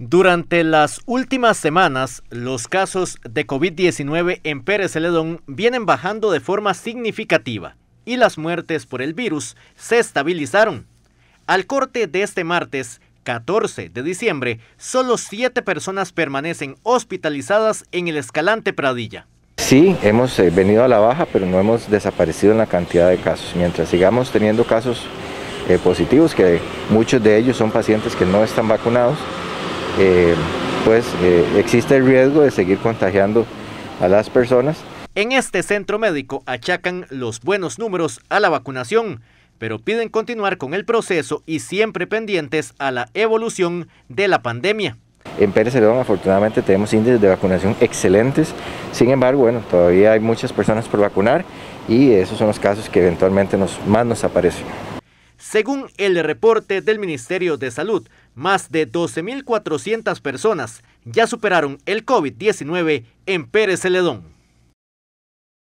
Durante las últimas semanas, los casos de COVID-19 en Pérez Celedón vienen bajando de forma significativa y las muertes por el virus se estabilizaron. Al corte de este martes, 14 de diciembre, solo 7 personas permanecen hospitalizadas en el Escalante Pradilla. Sí, hemos eh, venido a la baja, pero no hemos desaparecido en la cantidad de casos. Mientras sigamos teniendo casos eh, positivos, que muchos de ellos son pacientes que no están vacunados, eh, pues eh, existe el riesgo de seguir contagiando a las personas. En este centro médico achacan los buenos números a la vacunación, pero piden continuar con el proceso y siempre pendientes a la evolución de la pandemia. En Pérez Celedón afortunadamente tenemos índices de vacunación excelentes, sin embargo, bueno, todavía hay muchas personas por vacunar y esos son los casos que eventualmente más nos aparecen. Según el reporte del Ministerio de Salud, más de 12.400 personas ya superaron el COVID-19 en Pérez Celedón.